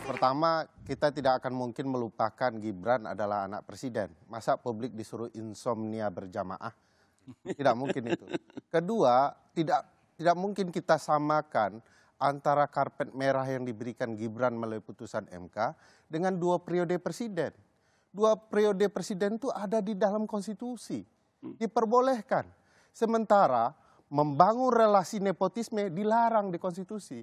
sih? Pertama, kita tidak akan mungkin melupakan Gibran adalah anak presiden. Masa publik disuruh insomnia berjamaah? Tidak mungkin itu. Kedua, tidak tidak mungkin kita samakan antara karpet merah yang diberikan Gibran melalui putusan MK dengan dua periode presiden. Dua periode presiden itu ada di dalam konstitusi, diperbolehkan. Sementara membangun relasi nepotisme dilarang di konstitusi.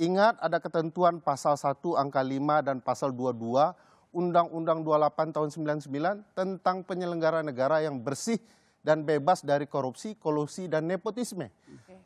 Ingat ada ketentuan pasal 1 angka 5 dan pasal 22 Undang-Undang 28 tahun 99 tentang penyelenggara negara yang bersih dan bebas dari korupsi, kolusi, dan nepotisme.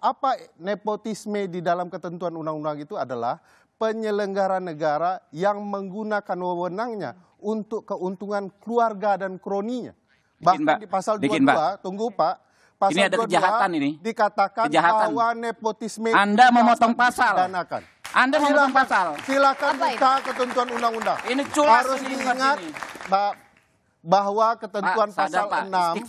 Apa nepotisme di dalam ketentuan undang-undang itu adalah penyelenggara negara yang menggunakan wewenangnya untuk keuntungan keluarga dan kroninya. Bahkan di pasal dua 22, tunggu Pak, pasal ini ada kejahatan ini. Dikatakan kejahatan. bahwa nepotisme Anda memotong pasal. Danakan. Anda silakan, pasal. Silakan buka ketentuan undang-undang. Ini culas harus ini, diingat ini. bahwa ketentuan Pak, pasal Pak. 6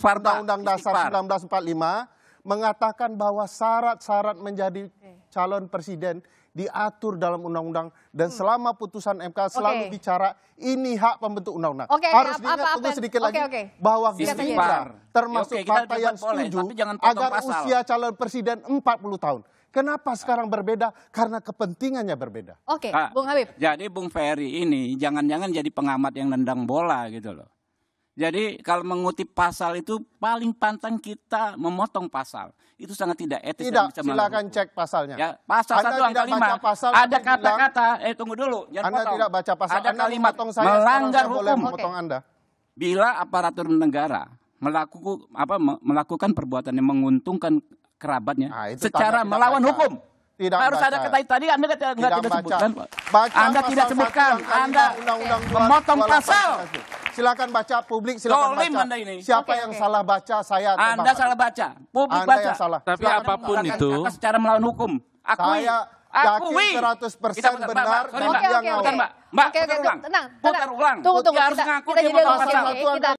Undang-Undang Dasar 1945 mengatakan bahwa syarat-syarat menjadi calon presiden diatur dalam undang-undang dan hmm. selama putusan MK selalu okay. bicara ini hak pembentuk undang-undang. Okay, Harus okay, diingat apa, tunggu sedikit okay, lagi okay. bahwa Gerindra ya, termasuk okay, partai yang boleh, setuju agar pasal. usia calon presiden 40 tahun. Kenapa sekarang berbeda? Karena kepentingannya berbeda. Oke, okay, ah, Bung Habib. Jadi Bung Ferry ini jangan-jangan jadi pengamat yang nendang bola gitu loh. Jadi kalau mengutip pasal itu paling pantang kita memotong pasal. Itu sangat tidak etis. Tidak, bisa silakan cek pasalnya. Ya, pasal Anda 1 angka 5. Pasal ada kata-kata, eh tunggu dulu. Jangan anda potong. tidak baca pasal. Ada anda kalimat potong saya, melanggar saya hukum. Boleh okay. anda. Bila aparatur negara melakukan apa melakukan perbuatan yang menguntungkan kerabatnya nah, secara tanda, melawan tidak hukum tidak harus baca. ada kata tadi Anda tidak, tidak, tidak sebutkan. Baca anda tidak sebutkan. Anda memotong pasal. pasal silakan baca publik silakan Tolim baca. ini. Siapa okay, yang okay. salah baca saya tebak. Anda salah baca. Publik anda baca. Yang salah. Tapi silakan apapun itu secara melawan hukum. Aku Saya akui 100% persen benar Oke, oke, oke. Mbak, Mbak, okay, okay, tenang, tenang. Putar ulang. Tunggu, tunggu. Dia harus ngaku Kita